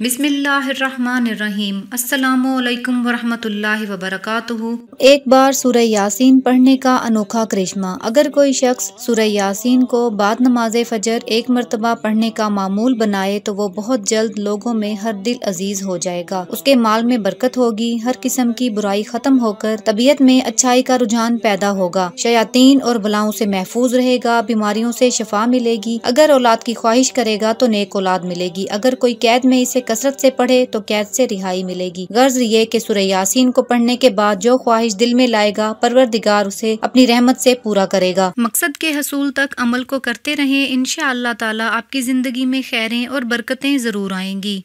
बिसमीम् वरहमतुल्लाहि वबरकातुहु एक बार सूर्य यासीन पढ़ने का अनोखा करिश्मा अगर कोई शख्स सूर्य यासीन को बाद नमाज फजर एक मरतबा पढ़ने का मामूल बनाए तो वो बहुत जल्द लोगों में हर दिल अजीज हो जाएगा उसके माल में बरकत होगी हर किस्म की बुराई खत्म होकर तबीयत में अच्छाई का रुझान पैदा होगा शयातीन और बलाओं से महफूज रहेगा बीमारियों से शफा मिलेगी अगर औलाद की ख्वाहिश करेगा तो नेक औलाद मिलेगी अगर कोई कैद में इसे कसरत से पढ़े तो कैद से रिहाई मिलेगी गर्ज ये कि सुरह यासीन को पढ़ने के बाद जो ख्वाहिश दिल में लाएगा परवरदिगार उसे अपनी रहमत से पूरा करेगा मकसद के हसूल तक अमल को करते रहें इन ताला आपकी ज़िंदगी में खैरें और बरकतें ज़रूर आएंगी